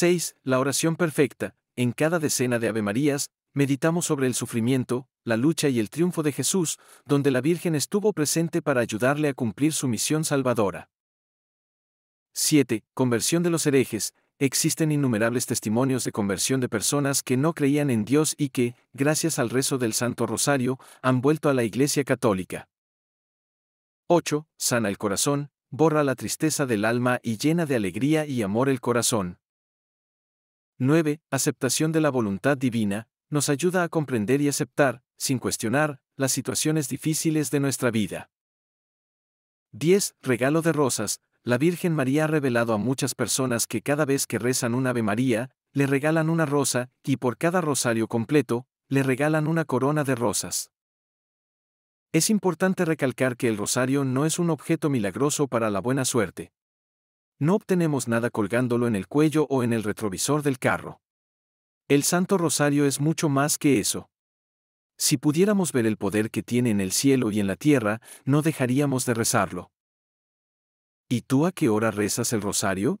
6. La oración perfecta. En cada decena de Ave Marías, meditamos sobre el sufrimiento, la lucha y el triunfo de Jesús, donde la Virgen estuvo presente para ayudarle a cumplir su misión salvadora. 7. Conversión de los herejes. Existen innumerables testimonios de conversión de personas que no creían en Dios y que, gracias al rezo del Santo Rosario, han vuelto a la Iglesia Católica. 8. Sana el corazón, borra la tristeza del alma y llena de alegría y amor el corazón. 9. Aceptación de la voluntad divina, nos ayuda a comprender y aceptar, sin cuestionar, las situaciones difíciles de nuestra vida. 10. Regalo de rosas. La Virgen María ha revelado a muchas personas que cada vez que rezan un Ave María, le regalan una rosa, y por cada rosario completo, le regalan una corona de rosas. Es importante recalcar que el rosario no es un objeto milagroso para la buena suerte. No obtenemos nada colgándolo en el cuello o en el retrovisor del carro. El Santo Rosario es mucho más que eso. Si pudiéramos ver el poder que tiene en el cielo y en la tierra, no dejaríamos de rezarlo. ¿Y tú a qué hora rezas el rosario?